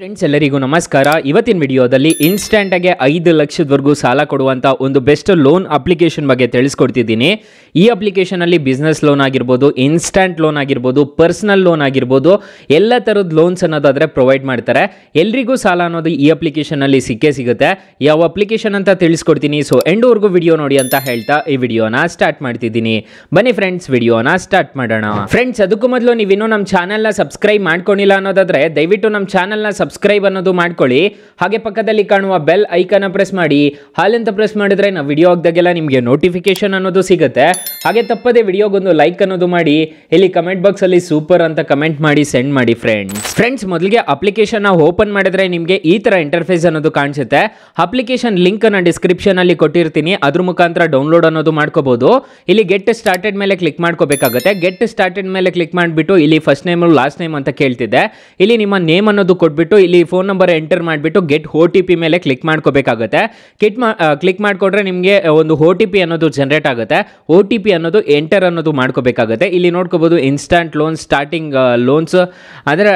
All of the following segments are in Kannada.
ಫ್ರೆಂಡ್ಸ್ ಎಲ್ಲರಿಗೂ ನಮಸ್ಕಾರ ಇವತ್ತಿನ ವಿಡಿಯೋದಲ್ಲಿ ಇನ್ಸ್ಟೆಂಟಾಗೆ ಐದು ಲಕ್ಷದವರೆಗೂ ಸಾಲ ಕೊಡುವಂಥ ಒಂದು ಬೆಸ್ಟ್ ಲೋನ್ ಅಪ್ಲಿಕೇಶನ್ ಬಗ್ಗೆ ತಿಳಿಸ್ಕೊಡ್ತಿದ್ದೀನಿ ಈ ಅಪ್ಲಿಕೇಶನಲ್ಲಿ ಬಿಸ್ನೆಸ್ ಲೋನ್ ಆಗಿರ್ಬೋದು ಇನ್ಸ್ಟಂಟ್ ಲೋನ್ ಆಗಿರ್ಬೋದು ಪರ್ಸ್ನಲ್ ಲೋನ್ ಆಗಿರ್ಬೋದು ಎಲ್ಲ ತರದ ಲೋನ್ಸ್ ಅನ್ನೋದಾದ್ರೆ ಪ್ರೊವೈಡ್ ಮಾಡ್ತಾರೆ ಎಲ್ರಿಗೂ ಸಾಲ ಅನ್ನೋದು ಈ ಅಪ್ಲಿಕೇಶನಲ್ಲಿ ಸಿಕ್ಕೇ ಸಿಗುತ್ತೆ ಯಾವ ಅಪ್ಲಿಕೇಶನ್ ಅಂತ ತಿಳಿಸ್ಕೊಡ್ತೀನಿ ಸೊ ಎಂಡ್ವರೆಗೂ ವಿಡಿಯೋ ನೋಡಿ ಅಂತ ಹೇಳ್ತಾ ಈ ವಿಡಿಯೋನ ಸ್ಟಾರ್ಟ್ ಮಾಡ್ತಿದ್ದೀನಿ ಬನ್ನಿ ಫ್ರೆಂಡ್ಸ್ ವಿಡಿಯೋನ ಸ್ಟಾರ್ಟ್ ಮಾಡೋಣ ಫ್ರೆಂಡ್ಸ್ ಅದಕ್ಕೂ ಮೊದಲು ನೀವಿನ್ನೂ ನಮ್ಮ ಚಾನಲ್ನ ಸಬ್ಸ್ಕ್ರೈಬ್ ಮಾಡ್ಕೊಂಡಿಲ್ಲ ಅನ್ನೋದಾದ್ರೆ ದಯವಿಟ್ಟು ನಮ್ಮ ಚಾನಲ್ನ ಸಬ್ ಸಬ್ಸ್ಕ್ರೈಬ್ ಅನ್ನೋದು ಮಾಡ್ಕೊಳ್ಳಿ ಹಾಗೆ ಪಕ್ಕದಲ್ಲಿ ಕಾಣುವ ಬೆಲ್ ಐಕನ್ನ ಪ್ರೆಸ್ ಮಾಡಿ ಹಾಲೆಂತ ಪ್ರೆಸ್ ಮಾಡಿದ್ರೆ ನಾವು ವಿಡಿಯೋ ಆಗ್ದಾಗೆಲ್ಲ ನಿಮಗೆ ನೋಟಿಫಿಕೇಶನ್ ಅನ್ನೋದು ಸಿಗುತ್ತೆ ಹಾಗೆ ತಪ್ಪದೆ ವಿಡಿಯೋಗೊಂದು ಲೈಕ್ ಅನ್ನೋದು ಮಾಡಿ ಇಲ್ಲಿ ಕಮೆಂಟ್ ಬಾಕ್ಸಲ್ಲಿ ಸೂಪರ್ ಅಂತ ಕಮೆಂಟ್ ಮಾಡಿ ಸೆಂಡ್ ಮಾಡಿ ಫ್ರೆಂಡ್ಸ್ ಫ್ರೆಂಡ್ಸ್ ಮೊದಲಿಗೆ ಅಪ್ಲಿಕೇಶನ್ ಓಪನ್ ಮಾಡಿದ್ರೆ ನಿಮಗೆ ಈ ಥರ ಇಂಟರ್ಫೇಸ್ ಅನ್ನೋದು ಕಾಣಿಸುತ್ತೆ ಅಪ್ಲಿಕೇಶನ್ ಲಿಂಕ್ ಅನ್ನು ಡಿಸ್ಕ್ರಿಪ್ಷನ್ ಅಲ್ಲಿ ಕೊಟ್ಟಿರ್ತೀನಿ ಅದ್ರ ಮುಖಾಂತರ ಡೌನ್ಲೋಡ್ ಅನ್ನೋದು ಮಾಡ್ಕೋಬಹುದು ಇಲ್ಲಿ ಗೆಟ್ ಸ್ಟಾರ್ಟೆಡ್ ಮೇಲೆ ಕ್ಲಿಕ್ ಮಾಡ್ಕೋಬೇಕಾಗುತ್ತೆ ಗೆಟ್ ಸ್ಟಾರ್ಟೆಡ್ ಮೇಲೆ ಕ್ಲಿಕ್ ಮಾಡಿಬಿಟ್ಟು ಇಲ್ಲಿ ಫಸ್ಟ್ ನೇಮ್ ಲಾಸ್ಟ್ ನೇಮ್ ಅಂತ ಕೇಳ್ತಿದೆ ಇಲ್ಲಿ ನಿಮ್ಮ ನೇಮ್ ಅನ್ನೋದು ಕೊಟ್ಬಿಟ್ಟು ಇಲ್ಲಿ ಫೋನ್ ನಂಬರ್ ಎಂಟರ್ ಮಾಡಿಬಿಟ್ಟು ಗೆಟ್ ಓ ಟಿ ಪಿ ಮೇಲೆ ಕ್ಲಿಕ್ ಮಾಡ್ಕೋಬೇಕಾಗುತ್ತೆ ಕಿಟ್ ಮಾ ಕ್ಲಿಕ್ ಮಾಡಿಕೊಂಡ್ರೆ ನಿಮಗೆ ಒಂದು ಓ ಟಿ ಪಿ ಅನ್ನೋದು ಜನರೇಟ್ ಆಗುತ್ತೆ ಓ ಟಿ ಪಿ ಅನ್ನೋದು ಎಂಟರ್ ಅನ್ನೋದು ಮಾಡ್ಕೋಬೇಕಾಗುತ್ತೆ ಇಲ್ಲಿ ನೋಡ್ಕೋಬೋದು ಇನ್ಸ್ಟಾಂಟ್ ಲೋನ್ ಸ್ಟಾರ್ಟಿಂಗ್ ಲೋನ್ಸ್ ಅಂದರೆ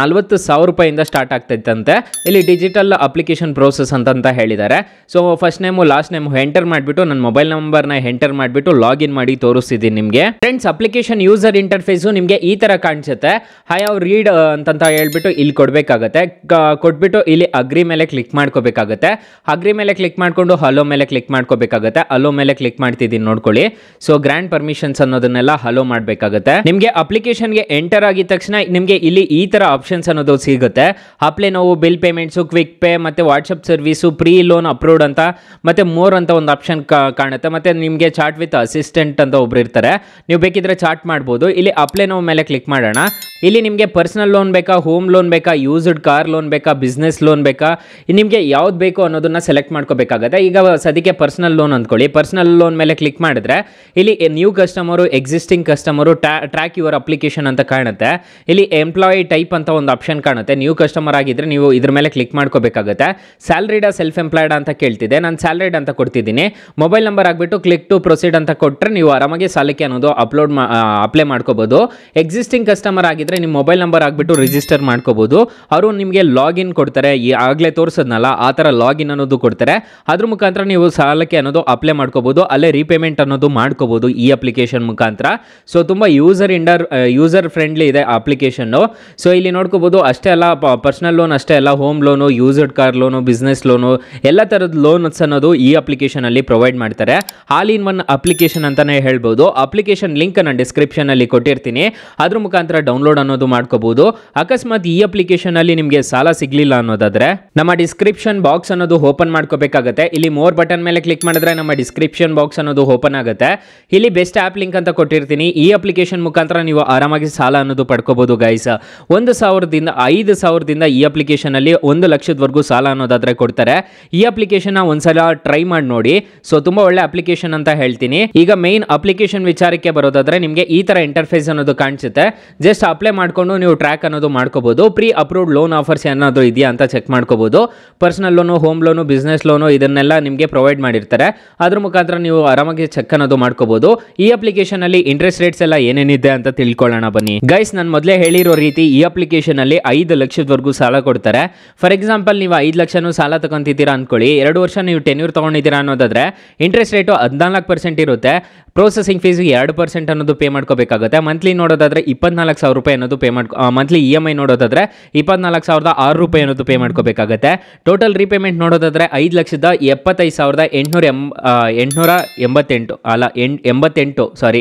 ನಲ್ವತ್ತು ಸಾವಿರ ರೂಪಾಯಿಂದ ಸ್ಟಾರ್ಟ್ ಆಗ್ತೈತಂತೆ ಇಲ್ಲಿ ಡಿಜಿಟಲ್ ಅಪ್ಲಿಕೇಶನ್ ಪ್ರೋಸೆಸ್ ಅಂತಂತ ಹೇಳಿದ್ದಾರೆ so first name last name enter ಮಾಡಿಬಿಟ್ಟು ನನ್ನ ಮೊಬೈಲ್ ನಂಬರ್ನ ಎಂಟರ್ ಮಾಡಿಬಿಟ್ಟು ಲಾಗಿನ್ ಮಾಡಿ ತೋರಿಸ್ತಿದ್ದೀನಿ ನಿಮಗೆ ಫ್ರೆಂಡ್ಸ್ ಅಪ್ಲಿಕೇಶನ್ ಯೂಸರ್ ಇಂಟರ್ಫೇಸು ನಿಮಗೆ ಈ ಥರ ಕಾಣಿಸುತ್ತೆ ಹೈ ಅವ್ರು ರೀಡ್ ಅಂತಂತ ಹೇಳ್ಬಿಟ್ಟು ಇಲ್ಲಿ ಕೊಡಬೇಕಾಗುತ್ತೆ ಮಾಡ್ಕೋಬೇಕಾಗತ್ತೆ ಕೊಟ್ಬಿಟ್ಟು ಇಲ್ಲಿ ಅಗ್ರಿ ಮೇಲೆ ಕ್ಲಿಕ್ ಮಾಡ್ಕೋಬೇಕಾಗತ್ತೆ ಅಗ್ರಿ ಮೇಲೆ ಕ್ಲಿಕ್ ಮಾಡ್ಕೊಂಡು ಹಲೋ ಮೇಲೆ ಕ್ಲಿಕ್ ಮಾಡ್ಕೋಬೇಕಾಗತ್ತೆ ಹಲೋ ಮೇಲೆ ಕ್ಲಿಕ್ ಮಾಡ್ತಿದ್ದೀನಿ ನೋಡ್ಕೊಳ್ಳಿ ಸೊ ಗ್ರ್ಯಾಂಡ್ ಪರ್ಮಿಷನ್ಸ್ ಅನ್ನೋದನ್ನೆಲ್ಲ ಹಲೋ ಮಾಡಬೇಕಾಗತ್ತೆ ನಿಮಗೆ ಅಪ್ಲಿಕೇಶನ್ಗೆ ಎಂಟರ್ ಆಗಿದ ತಕ್ಷಣ ನಿಮಗೆ ಇಲ್ಲಿ ಈ ಥರ ಆಪ್ಷನ್ಸ್ ಅನ್ನೋದು ಸಿಗುತ್ತೆ apply now bill payments quick pay ಮತ್ತು WhatsApp service pre loan approved ಅಂತ ಮತ್ತು ಮೋರ್ ಅಂತ ಒಂದು ಆಪ್ಷನ್ ಕಾಣುತ್ತೆ ಮತ್ತು ನಿಮಗೆ ಚಾಟ್ ವಿತ್ ಅಸಿಸ್ಟೆಂಟ್ ಅಂತ ಒಬ್ರು ಇರ್ತಾರೆ ನೀವು ಬೇಕಿದ್ರೆ ಚಾಟ್ ಮಾಡ್ಬೋದು ಇಲ್ಲಿ ಅಪ್ಲೈ ನೋವು ಮೇಲೆ ಕ್ಲಿಕ್ ಮಾಡೋಣ ಇಲ್ಲಿ ನಿಮಗೆ ಪರ್ಸನಲ್ ಲೋನ್ ಬೇಕಾ ಹೋಮ್ ಲೋನ್ ಬೇಕಾ ಯೂಸ್ಡ್ ಕಾರ್ ಲೋನ್ ಬೇಕಾ ಬಿಸ್ನೆಸ್ ಲೋನ್ ಬೇಕಾ ನಿಮಗೆ ಯಾವ್ದು ಬೇಕು ಅನ್ನೋದನ್ನ ಸೆಲೆಕ್ಟ್ ಮಾಡ್ಕೋಬೇಕಾಗತ್ತೆ ಈಗ ಸದ್ಯಕ್ಕೆ ಪರ್ಸನಲ್ ಲೋನ್ ಅಂದ್ಕೊಳ್ಳಿ ಪರ್ಸನಲ್ ಲೋನ್ ಮೇಲೆ ಕ್ಲಿಕ್ ಮಾಡಿದ್ರೆ ಇಲ್ಲಿ new customer existing customer track your application ಅಂತ ಕಾಣುತ್ತೆ ಇಲ್ಲಿ ಎಂಪ್ಲಾಯಿ ಟೈಪ್ ಅಂತ ಒಂದು ಆಪ್ಷನ್ ಕಾಣುತ್ತೆ ನ್ಯೂ ಕಸ್ಟಮರ್ ಆಗಿದ್ರೆ ನೀವು ಇದ್ರ ಮೇಲೆ ಕ್ಲಿಕ್ ಮಾಡ್ಕೋಬೇಕಾಗುತ್ತೆ ಸ್ಯಾಲ್ರಿಡ ಸೆಲ್ಫ್ ಎಂಪ್ಲಾಯ್ಡ್ ಅಂತ ಕೇಳ್ತಿದೆ ನಾನು ಸ್ಯಾಲ್ರಿಡ್ ಅಂತ ಕೊಡ್ತಿದ್ದೀನಿ ಮೊಬೈಲ್ ನಂಬರ್ ಆಗಿಬಿಟ್ಟು ಕ್ಲಿಕ್ ಟು ಪ್ರೊಸೀಡ್ ಅಂತ ಕೊಟ್ಟರೆ ನೀವು ಆರಾಮಾಗಿ ಸಾಲಕ್ಕೆ ಅನ್ನೋದು ಅಪ್ಲೋಡ್ ಅಪ್ಲೈ ಮಾಡ್ಕೋಬೋದು ಎಕ್ಸಿಸ್ಟಿಂಗ್ ಕಸ್ಟಮರ್ ಆಗಿದೆ ಆಗಿದ್ರೆ ನಿಮ್ಮ ಮೊಬೈಲ್ ನಂಬರ್ ಆಗಿಬಿಟ್ಟು ರಿಜಿಸ್ಟರ್ ಮಾಡ್ಕೋಬಹುದು ಅವರು ನಿಮಗೆ ಲಾಗಿನ್ ಕೊಡ್ತಾರೆ ಈ ಆಗಲೇ ತೋರಿಸೋದ್ನಲ್ಲ ಆ ತರ ಲಾಗಿನ್ ಅನ್ನೋದು ಕೊಡ್ತಾರೆ ಅದ್ರ ಮುಖಾಂತರ ನೀವು ಸಾಲಕ್ಕೆ ಅನ್ನೋದು ಅಪ್ಲೈ ಮಾಡ್ಕೋಬಹುದು ಅಲ್ಲೇ ರೀಪೇಮೆಂಟ್ ಅನ್ನೋದು ಮಾಡ್ಕೋಬಹುದು ಈ ಅಪ್ಲಿಕೇಶನ್ ಮುಖಾಂತರ ಸೊ ತುಂಬಾ ಯೂಸರ್ ಇಂಡರ್ ಯೂಸರ್ ಫ್ರೆಂಡ್ಲಿ ಇದೆ ಅಪ್ಲಿಕೇಶನ್ ಸೊ ಇಲ್ಲಿ ನೋಡ್ಕೋಬಹುದು ಅಷ್ಟೇ ಅಲ್ಲ ಪರ್ಸನಲ್ ಲೋನ್ ಅಷ್ಟೇ ಅಲ್ಲ home loan used car loan business loan ಎಲ್ಲ ತರದ ಲೋನ್ಸ್ ಅನ್ನೋದು ಈ ಅಪ್ಲಿಕೇಶನ್ ಅಲ್ಲಿ ಪ್ರೊವೈಡ್ ಮಾಡ್ತಾರೆ ಆಲ್ ಇನ್ ಒನ್ ಅಪ್ಲಿಕೇಶನ್ ಅಂತಾನೆ ಹೇಳ್ಬಹುದು ಅಪ್ಲಿಕೇಶನ್ ಲಿಂಕ್ ಡಿಸ್ಕ್ರಿಪ್ಷನ್ ಅಲ್ಲಿ ಕೊಟ್ಟಿರ್ತೀನಿ ಅದ್ರ ಮುಖಾಂತರ ಡೌನ್ಲೋಡ್ ಡೌನ್ಲೋಡ್ ಅನ್ನೋದು ಮಾಡ್ಕೋಬಹುದು ಅಕಸ್ಮಾತ್ ಈ ಅಪ್ಲಿಕೇಶನ್ ಅಲ್ಲಿ ನಿಮಗೆ ಸಾಲ ಸಿಗ್ಲಿಲ್ಲ ಅನ್ನೋದಾದ್ರೆ ನಮ್ಮ ಡಿಸ್ಕ್ರಿಪ್ಷನ್ ಬಾಕ್ಸ್ ಅನ್ನೋದು ಓಪನ್ ಮಾಡ್ಕೋಬೇಕಾಗುತ್ತೆ ಇಲ್ಲಿ ಮೋರ್ ಬಟನ್ ಮೇಲೆ ಕ್ಲಿಕ್ ಮಾಡಿದ್ರೆ ನಮ್ಮ ಡಿಸ್ಕ್ರಿಪ್ಷನ್ ಬಾಕ್ಸ್ ಅನ್ನೋದು ಓಪನ್ ಆಗುತ್ತೆ ಇಲ್ಲಿ ಬೆಸ್ಟ್ ಆಪ್ ಲಿಂಕ್ ಅಂತ ಕೊಟ್ಟಿರ್ತೀನಿ ಈ ಅಪ್ಲಿಕೇಶನ್ ಮುಖಾಂತರ ನೀವು ಆರಾಮಾಗಿ ಸಾಲ ಅನ್ನೋದು ಪಡ್ಕೋಬಹುದು ಗೈಸ್ ಒಂದು ಸಾವಿರದಿಂದ ಐದು ಸಾವಿರದಿಂದ ಈ ಅಪ್ಲಿಕೇಶನ್ ಅಲ್ಲಿ ಒಂದು ಲಕ್ಷದವರೆಗೂ ಸಾಲ ಅನ್ನೋದಾದ್ರೆ ಕೊಡ್ತಾರೆ ಈ ಅಪ್ಲಿಕೇಶನ್ ಒಂದ್ಸಲ ಟ್ರೈ ಮಾಡಿ ನೋಡಿ ಸೊ ತುಂಬಾ ಒಳ್ಳೆ ಅಪ್ಲಿಕೇಶನ್ ಅಂತ ಹೇಳ್ತೀನಿ ಈಗ ಮೈನ್ ಅಪ್ಲಿಕೇಶನ್ ವಿಚಾರಕ್ಕೆ ಬರೋದಾದ್ರೆ ನಿಮಗೆ ಈ ತರ ಇಂಟರ್ಫೇಸ್ ಅನ್ನೋದು ಕಾಣಿಸುತ್ತೆ ಜಸ್ಟ್ ಅಪ್ಲೈ ಅಪ್ಲೈ ಮಾಡಿಕೊಂಡು ನೀವು ಟ್ರ್ಯಾಕ್ ಅನ್ನೋದು ಮಾಡ್ಕೋಬೋದು ಪ್ರೀ ಅಪ್ರೂವ್ಡ್ ಲೋನ್ ಆಫರ್ಸ್ ಏನಾದರೂ ಇದೆಯಾ ಅಂತ ಚೆಕ್ ಮಾಡ್ಕೋಬೋದು personal loan home loan business loan ಇದನ್ನೆಲ್ಲ ನಿಮಗೆ ಪ್ರೊವೈಡ್ ಮಾಡಿರ್ತಾರೆ ಅದ್ರ ಮುಖಾಂತರ ನೀವು ಆರಾಮಾಗಿ ಚೆಕ್ ಅನ್ನೋದು ಮಾಡ್ಕೋಬೋದು ಈ ಅಪ್ಲಿಕೇಶನ್ ಅಲ್ಲಿ ಇಂಟ್ರೆಸ್ಟ್ ರೇಟ್ಸ್ ಎಲ್ಲ ಏನೇನಿದೆ ಅಂತ ತಿಳ್ಕೊಳ್ಳೋಣ ಬನ್ನಿ ಗೈಸ್ ನಾನು ಮೊದಲೇ ಹೇಳಿರೋ ರೀತಿ ಈ ಅಪ್ಲಿಕೇಶನ್ ಅಲ್ಲಿ ಐದು ಲಕ್ಷದವರೆಗೂ ಸಾಲ ಕೊಡ್ತಾರೆ ಫಾರ್ ಎಕ್ಸಾಂಪಲ್ ನೀವು ಐದು ಲಕ್ಷನೂ ಸಾಲ ತಗೊಂತಿದ್ದೀರಾ ಅನ್ಕೊಳ್ಳಿ ಎರಡು ವರ್ಷ ನೀವು ಟೆನ್ಯೂರ್ ತಗೊಂಡಿದ್ದೀರಾ ಅನ್ನೋದಾದ್ರೆ ಇಂಟ್ರೆಸ್ಟ್ ರೇಟು ಹದಿನಾಲ್ಕು ಪರ್ಸೆಂಟ್ ಇರುತ್ತೆ ಪ್ರೊಸೆಸಿಂಗ್ ಫೀಸ್ ಎರಡು ಪರ್ಸೆಂಟ್ ಅನ್ನೋದು ಪೇ ಮಾಡ್ಕೋಬೇಕಾಗುತ್ತೆ ಮಂತ್ಲಿ ನೋಡೋದಾದ್ರೆ ಇಪ್ಪತ್ನಾಲ್ಕು ಸಾವಿರ ರೂಪಾಯಿ ಅನ್ನೋದು ಪೇ ಮಾಡ್ಕೊ ಮಂತ್ಲಿ ಇ ಎಮ್ ಐ ನೋಡೋದಾದ್ರೆ ಇಪ್ಪತ್ನಾಲ್ಕು ಸಾವಿರದ ಆರು ರೂಪಾಯಿ ಅನ್ನೋದು ಪೇ ಮಾಡ್ಕೋಬೇಕಾಗತ್ತೆ ಟೋಟಲ್ ರೀಪೇಮೆಂಟ್ ನೋಡೋದಾದ್ರೆ ಐದು ಲಕ್ಷದ ಎಪ್ಪತ್ತೈದು ಸಾವಿರದ ಎಂಟುನೂರ ಎಂ ಎಂಟುನೂರ ಎಂಬತ್ತೆಂಟು ಅಲ್ಲ ಎಂಬತ್ತೆಂಟು ಸಾರಿ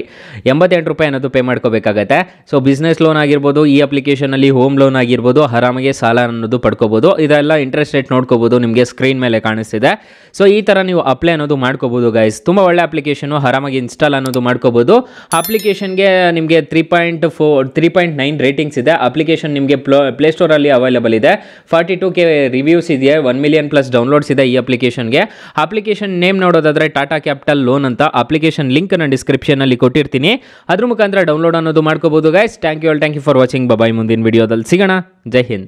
ಎಂಬತ್ತೆಂಟು ರೂಪಾಯಿ ಅನ್ನೋದು ಪೇ ಮಾಡ್ಕೋಬೇಕಾಗತ್ತೆ ಸೊ ಬಿಸ್ನೆಸ್ ಲೋನ್ ಆಗಿರ್ಬೋದು ಈ ಅಪ್ಲಿಕೇಶನಲ್ಲಿ ಹೋಮ್ ಲೋನ್ ಆಗಿರ್ಬೋದು ಆರಾಮಾಗಿ ಸಾಲ ಅನ್ನೋದು ಪಡ್ಕೋಬೋದು ಇದೆಲ್ಲ ಇಂಟ್ರೆಸ್ಟ್ ರೇಟ್ ನೋಡ್ಕೋಬೋದು ನಿಮಗೆ ಸ್ಕ್ರೀನ್ ಮೇಲೆ ಕಾಣಿಸ್ತಿದೆ ಸೊ ಈ ಥರ ನೀವು ಅಪ್ಲೈ ಅನ್ನೋದು ಮಾಡ್ಕೋಬೋದು ಗೈಸ್ ತುಂಬ ಒಳ್ಳೆ ಅಪ್ಲಿಕೇಶನು ಆರಾಮಾಗಿ ಇನ್ಸ್ಟಾಲ್ ಅನ್ನೋದು ಮಾಡ್ಕೋಬೋದು ಅಪ್ಲಿಕೇಶನ್ಗೆ ನಿಮಗೆ three point four three point nine nine ratings ಇದೆ ಅಪ್ಲಿಕೇಶನ್ ನಿಮಗೆ ಪ್ಲೋ ಪ್ಲೇಸ್ಟೋರಲ್ಲಿ ಅವೈಲೇಬಲ್ ಇದೆ ಫಾರ್ಟಿ ಟು ಕೆ ರಿವ್ಯೂಸ್ ಇದೆ ಒನ್ ಮಿಲಿಯನ್ ಪ್ಲಸ್ ಡೌನ್ಲೋಡ್ಸ್ ಇದೆ ಈ ಅಪ್ಲಿಕೇಶನ್ಗೆ ಅಪ್ಲಿಕೇಶನ್ ನೇಮ್ ನೋಡೋದಾದರೆ ಟಾಟಾ ಕ್ಯಾಪಿಟಲ್ ಲೋನ್ ಅಂತ ಅಪ್ಲಿಕೇಶನ್ ಲಿಂಕ್ ನಾನು ಡಿಸ್ಕ್ರಿಪ್ಷನಲ್ಲಿ ಕೊಟ್ಟಿರ್ತೀನಿ ಅದ್ರ ಮುಖಾಂತರ ಡೌನ್ಲೋಡ್ ಅನ್ನೋದು ಮಾಡ್ಕೋಬೋದು guys thank you all thank you for watching bye bye ಮುಂದಿನ ವಿಡಿಯೋದಲ್ಲಿ ಸಿಗೋಣ ಜೈ ಹಿಂದ್